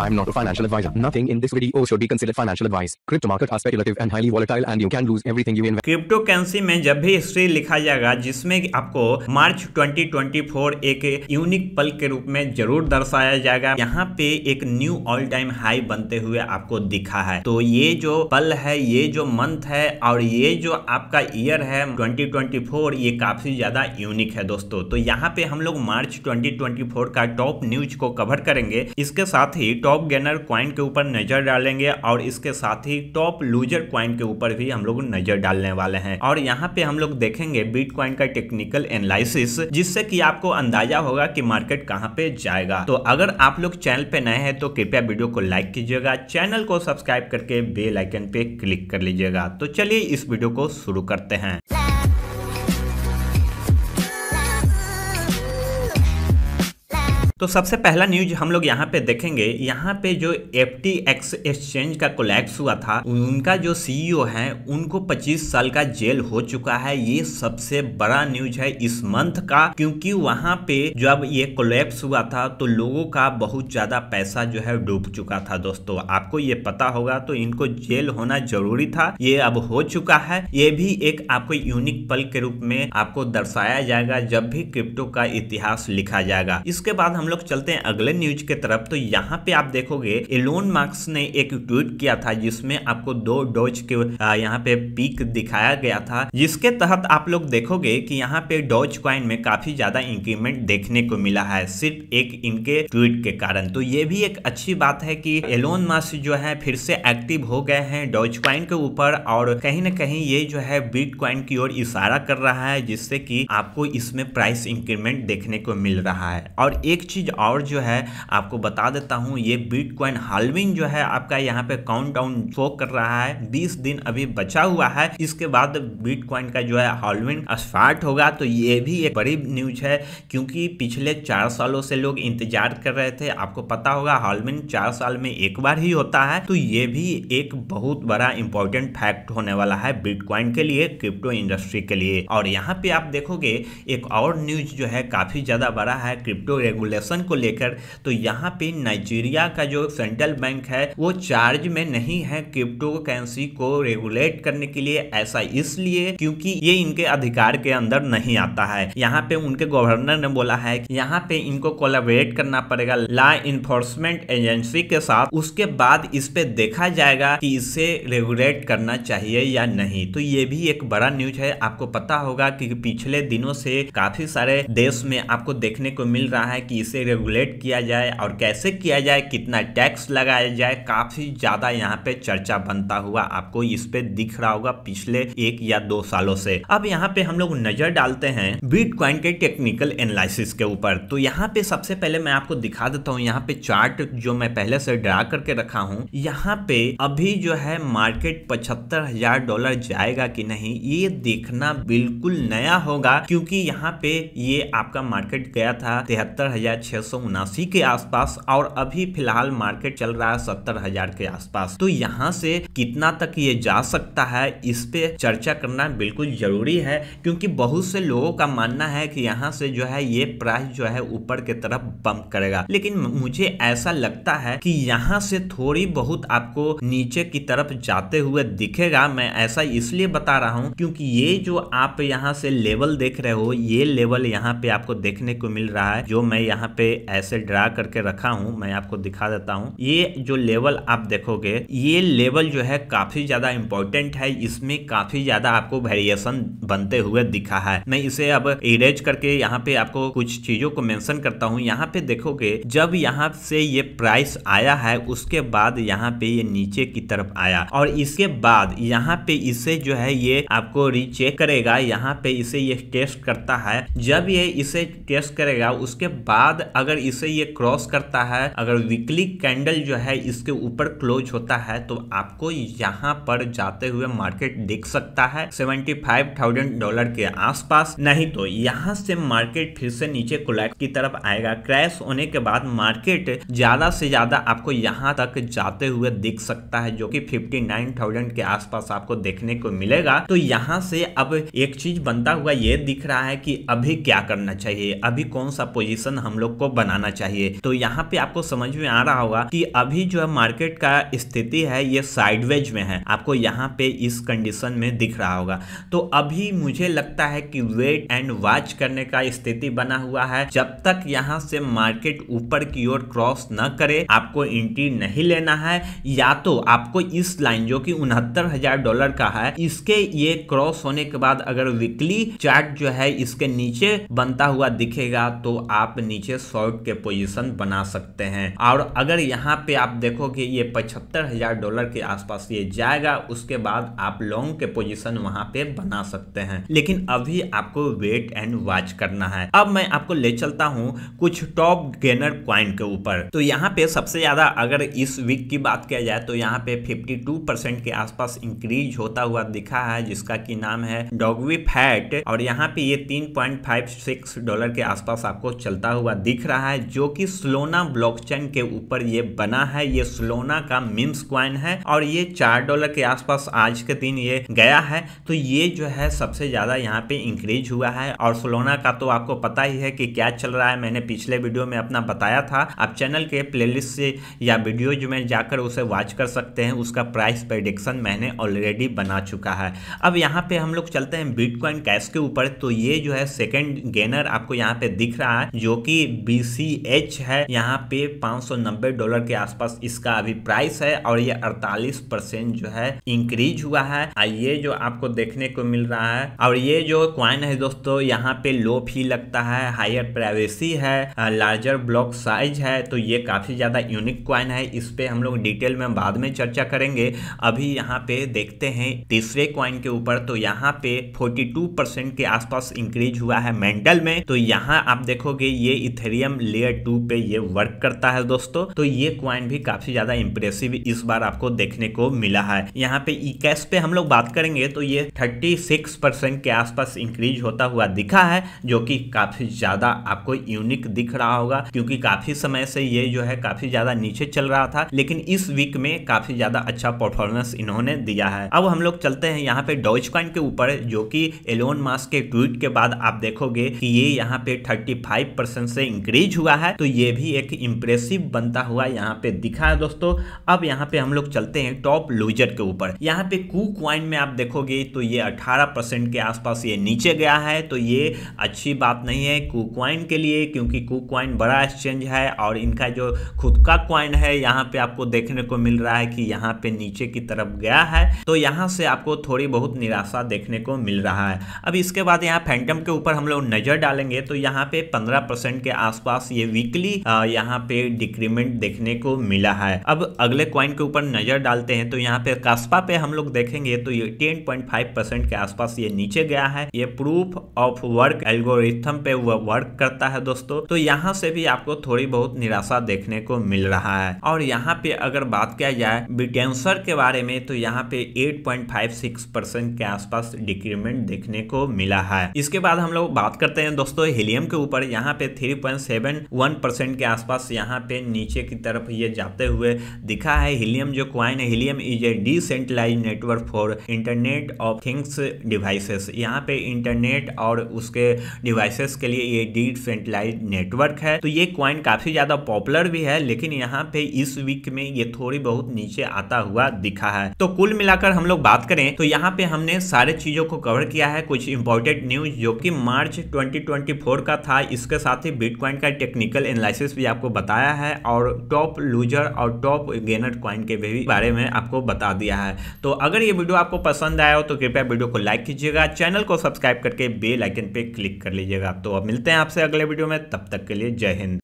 I'm not a financial advisor. Nothing in this video should be considered financial advice. Crypto market are speculative and highly volatile and you can lose everything you invest. Crypto currency में जब भी history लिखा जाएगा जिसमें आपको March 2024 एक unique पल के रूप में जरूर दर्शाया जाएगा यहाँ पे एक new all time high बनते हुए आपको दिखा है तो ये जो पल है ये जो month है और ये जो आपका year है 2024 ये काफी ज्यादा unique है दोस्तों तो यहाँ पे हम लोग मार्च 2024 का टॉप न्यूज को कवर करेंगे इसके साथ ही टॉप गेनर क्वाइन के ऊपर नजर डालेंगे और इसके साथ ही टॉप लूजर क्वाइन के ऊपर भी हम लोग नजर डालने वाले हैं और यहाँ पे हम लोग देखेंगे बीट क्वाइन का टेक्निकल एनालिसिस जिससे कि आपको अंदाजा होगा कि मार्केट कहाँ पे जाएगा तो अगर आप लोग चैनल पे नए हैं तो कृपया वीडियो को लाइक कीजिएगा चैनल को सब्सक्राइब करके बेलाइकन पे क्लिक कर लीजिएगा तो चलिए इस वीडियो को शुरू करते हैं तो सबसे पहला न्यूज हम लोग यहाँ पे देखेंगे यहाँ पे जो एफ एक्सचेंज का कोलैप्स हुआ था उनका जो सीईओ e है उनको 25 साल का जेल हो चुका है ये सबसे बड़ा न्यूज है इस मंथ का क्योंकि वहां पे जब ये कोलैप्स हुआ था तो लोगों का बहुत ज्यादा पैसा जो है डूब चुका था दोस्तों आपको ये पता होगा तो इनको जेल होना जरूरी था ये अब हो चुका है ये भी एक आपको यूनिक पल के रूप में आपको दर्शाया जाएगा जब भी क्रिप्टो का इतिहास लिखा जाएगा इसके बाद हम हम लोग चलते हैं अगले न्यूज के तरफ तो यहाँ पे आप देखोगे एलोन मार्क्स ने एक ट्वीट किया था जिसमें आपको दो डोज के यहाँ पे पीक दिखाया गया था जिसके तहत आप लोग देखोगे कि यहाँ पे डोज क्वाइन में काफी ज्यादा इंक्रीमेंट देखने को मिला है सिर्फ एक इनके ट्वीट के कारण तो ये भी एक अच्छी बात है की एलोन मार्क्स जो है फिर से एक्टिव हो गए हैं डोज क्वाइन के ऊपर और कहीं ना कहीं ये जो है बीट क्वाइन की ओर इशारा कर रहा है जिससे की आपको इसमें प्राइस इंक्रीमेंट देखने को मिल रहा है और एक चीज़ और जो है आपको बता देता हूँ ये बिटकॉइन हालविंग जो है आपका यहाँ पे काउंटडाउन शो कर रहा है 20 दिन अभी बचा हुआ है इसके बाद बिटकॉइन का जो है हालविंग स्टार्ट होगा तो ये भी एक बड़ी न्यूज है क्योंकि पिछले चार सालों से लोग इंतजार कर रहे थे आपको पता होगा हालविंग चार साल में एक बार ही होता है तो ये भी एक बहुत बड़ा इंपॉर्टेंट फैक्ट होने वाला है बिटकॉइन के लिए क्रिप्टो इंडस्ट्री के लिए और यहाँ पे आप देखोगे एक और न्यूज जो है काफी ज्यादा बड़ा है क्रिप्टो रेगुलेशन रिजर्वेशन को लेकर तो यहाँ पे नाइजीरिया का जो सेंट्रल बैंक है वो चार्ज में नहीं है क्रिप्टो करेंसी को रेगुलेट करने के लिए ऐसा इसलिए क्योंकि ये इनके अधिकार के अंदर नहीं आता है यहाँ पे उनके गवर्नर ने बोला है कि यहाँ पे इनको कोलाबरेट करना पड़ेगा लॉ इन्फोर्समेंट एजेंसी के साथ उसके बाद इस पे देखा जाएगा कि इसे रेगुलेट करना चाहिए या नहीं तो ये भी एक बड़ा न्यूज है आपको पता होगा कि पिछले दिनों से काफी सारे देश में आपको देखने को मिल रहा है कि इस इसे रेगुलेट किया जाए और कैसे किया जाए कितना टैक्स लगाया जाए काफ़ी ज़्यादा यहाँ पे चर्चा बनता हुआ आपको इस पे दिख रहा होगा पिछले एक या दो सालों से अब यहाँ पे हम लोग नज़र डालते हैं बिटकॉइन के टेक्निकल एनालिसिस के ऊपर तो यहाँ पे सबसे पहले मैं आपको दिखा देता हूँ यहाँ पे चार्ट जो मैं पहले से ड्रा करके रखा हूँ यहाँ पे अभी जो है मार्केट पचहत्तर हजार डॉलर जाएगा कि नहीं ये देखना बिल्कुल नया होगा क्योंकि यहाँ पे ये आपका मार्केट गया था तिहत्तर हजार छह के आसपास और अभी फिलहाल मार्केट चल रहा है सत्तर हजार के आसपास तो यहाँ से कितना तक ये जा सकता है इस पे चर्चा करना बिल्कुल जरूरी है क्योंकि बहुत से लोगों का मानना है कि यहाँ से जो है ये प्राइस जो है ऊपर की तरफ बम्प करेगा लेकिन मुझे ऐसा लगता है कि यहाँ से थोड़ी बहुत आपको नीचे की तरफ जाते हुए दिखेगा मैं ऐसा इसलिए बता रहा हूँ क्योंकि ये जो आप यहाँ से लेवल देख रहे हो ये लेवल यहाँ पे आपको देखने को मिल रहा है जो मैं यहाँ पे ऐसे ड्रा करके रखा हूँ मैं आपको दिखा देता हूँ ये जो लेवल आप देखोगे ये लेवल जो है काफ़ी ज़्यादा इंपॉर्टेंट है इसमें काफ़ी ज़्यादा आपको वेरिएशन बनते हुए दिखा है मैं इसे अब इरेज करके यहाँ पे आपको कुछ चीज़ों को मेंशन करता हूँ यहाँ पे देखोगे जब यहाँ से ये प्राइस आया है उसके बाद यहाँ पे ये नीचे की तरफ आया और इसके बाद यहाँ पे इसे जो है ये आपको रिचेक करेगा यहाँ पे इसे ये टेस्ट करता है जब ये इसे टेस्ट करेगा उसके बाद अगर इसे ये क्रॉस करता है अगर वीकली कैंडल जो है इसके ऊपर क्लोज होता है तो आपको यहाँ पर जाते हुए मार्केट दिख सकता है सेवेंटी फाइव थाउजेंड डॉलर के आसपास नहीं तो यहाँ से मार्केट फिर से नीचे कोलैप्स की तरफ आएगा क्रैश होने के बाद मार्केट ज्यादा से ज्यादा आपको यहाँ तक जाते हुए दिख सकता है जो की फिफ्टी नाइन थाउजेंड के आसपास आपको देखने को मिलेगा तो यहाँ से अब एक चीज बनता हुआ ये दिख रहा है कि अभी क्या करना चाहिए अभी कौन सा पोजिशन हम लोग लोग को बनाना चाहिए तो यहाँ पे आपको समझ में आ रहा होगा कि अभी जो है मार्केट का स्थिति है ये साइडवेज में है आपको यहाँ पे इस कंडीशन में दिख रहा होगा तो अभी मुझे लगता है कि वेट एंड वॉच करने का स्थिति बना हुआ है जब तक यहाँ से मार्केट ऊपर की ओर क्रॉस न करे आपको एंट्री नहीं लेना है या तो आपको इस लाइन जो कि उनहत्तर हजार डॉलर का है इसके ये क्रॉस होने के बाद अगर वीकली चार्ट जो है इसके नीचे बनता हुआ दिखेगा तो आप नीचे नीचे शॉर्ट के पोजीशन बना सकते हैं और अगर यहाँ पे आप देखोगे ये पचहत्तर हजार डॉलर के आसपास ये जाएगा उसके बाद आप लॉन्ग के पोजीशन वहाँ पे बना सकते हैं लेकिन अभी आपको वेट एंड वॉच करना है अब मैं आपको ले चलता हूँ कुछ टॉप गेनर क्वाइन के ऊपर तो यहाँ पे सबसे ज्यादा अगर इस वीक की बात किया जाए तो यहाँ पे फिफ्टी के आसपास इंक्रीज होता हुआ दिखा है जिसका की नाम है डॉगवी फैट और यहाँ पे ये 3.56 डॉलर के आसपास आपको चलता हुआ दिख रहा है जो कि स्लोना ब्लॉकचेन के ऊपर ये बना है ये स्लोना का मिम्स क्वाइन है और ये चार डॉलर के आसपास आज के दिन ये गया है तो ये जो है सबसे ज़्यादा यहाँ पे इंक्रीज हुआ है और सलोना का तो आपको पता ही है कि क्या चल रहा है मैंने पिछले वीडियो में अपना बताया था आप चैनल के प्ले से या जो में जाकर उसे वॉच कर सकते हैं उसका प्राइस प्रडिक्शन मैंने ऑलरेडी बना चुका है अब यहाँ पे हम लोग चलते हैं बिटकॉइन कैश के ऊपर तो ये जो है सेकेंड गेनर आपको यहाँ पे दिख रहा है जो कि बी सी एच है यहाँ पे 590 डॉलर के आसपास इसका अभी प्राइस है और ये 48 परसेंट जो है इंक्रीज हुआ है और ये जो आपको देखने को मिल रहा है और ये जो क्वाइन है दोस्तों यहाँ पे लो फी लगता है हायर प्राइवेसी है लार्जर ब्लॉक साइज है तो ये काफी ज्यादा यूनिक क्वाइन है इस पे हम लोग डिटेल में बाद में चर्चा करेंगे अभी यहाँ पे देखते हैं तीसरे क्वाइन के ऊपर तो यहाँ पे 42 परसेंट के आसपास इंक्रीज हुआ है मेंटल में तो यहाँ आप देखोगे ये इथे इथेरियम लेयर टू पे ये वर्क करता है दोस्तों तो ये क्वाइन भी काफी ज्यादा इंप्रेसिव इस बार आपको देखने को मिला है यहाँ पे ई कैश पे हम लोग बात करेंगे तो ये 36 परसेंट के आसपास इंक्रीज होता हुआ दिखा है जो कि काफी ज्यादा आपको यूनिक दिख रहा होगा क्योंकि काफी समय से ये जो है काफी ज्यादा नीचे चल रहा था लेकिन इस वीक में काफी ज्यादा अच्छा परफॉर्मेंस इन्होंने दिया है अब हम लोग चलते हैं यहाँ पे डॉइच क्वाइन के ऊपर जो कि एलोन मास्क के ट्वीट के बाद आप देखोगे कि ये यहाँ पे 35 परसेंट से इंक्रीज हुआ है तो ये भी एक इंप्रेसिव बनता हुआ यहाँ पे दिखा है दोस्तों अब यहाँ पे हम लोग चलते हैं टॉप लूजर के ऊपर यहाँ पे कुक वाइन में आप देखोगे तो ये 18 परसेंट के आसपास ये नीचे गया है तो ये अच्छी बात नहीं है कुक वाइन के लिए क्योंकि कुक वाइन बड़ा एक्सचेंज है और इनका जो खुद का क्वाइन है यहाँ पे आपको देखने को मिल रहा है कि यहाँ पे नीचे की तरफ गया है तो यहाँ से आपको थोड़ी बहुत निराशा देखने को मिल रहा है अब इसके बाद यहाँ फैंटम के ऊपर हम लोग नज़र डालेंगे तो यहाँ पे पंद्रह के आसपास ये वीकली यहाँ पे डिक्रीमेंट देखने को मिला है अब अगले क्वाइन के ऊपर नजर डालते हैं तो यहाँ पे कास्पा पे हम लोग देखेंगे तो ये 10.5 परसेंट के आसपास ये नीचे गया है ये प्रूफ ऑफ वर्क एल्गोरिथम पे वर्क करता है दोस्तों तो यहाँ से भी आपको थोड़ी बहुत निराशा देखने को मिल रहा है और यहाँ पे अगर बात किया जाए बिटेंसर के बारे में तो यहाँ पे 8.56 परसेंट के आसपास डिक्रीमेंट देखने को मिला है इसके बाद हम लोग बात करते हैं दोस्तों हीलियम के ऊपर यहाँ पे थ्री 0.71% के आसपास यहाँ पे नीचे की तरफ ये जाते हुए दिखा है हीलियम जो क्वाइन है helium is a decentralize network for internet of things devices यहाँ पे इंटरनेट और उसके डिवाइसेस के लिए ये डिसेंट्रलाइज नेटवर्क है तो ये क्वाइन काफ़ी ज़्यादा पॉपुलर भी है लेकिन यहाँ पे इस वीक में ये थोड़ी बहुत नीचे आता हुआ दिखा है तो कुल मिलाकर हम लोग बात करें तो यहाँ पे हमने सारे चीज़ों को कवर किया है कुछ इंपॉर्टेंट न्यूज जो कि मार्च 2024 का था इसके साथ ही बिटकॉइन क्वाइन का टेक्निकल एनालिसिस भी आपको बताया है और टॉप लूजर और टॉप गेनर क्वाइन के भी बारे में आपको बता दिया है तो अगर ये वीडियो आपको पसंद आया हो तो कृपया वीडियो को लाइक कीजिएगा चैनल को सब्सक्राइब करके बेल आइकन पे क्लिक कर लीजिएगा तो अब मिलते हैं आपसे अगले वीडियो में तब तक के लिए जय हिंद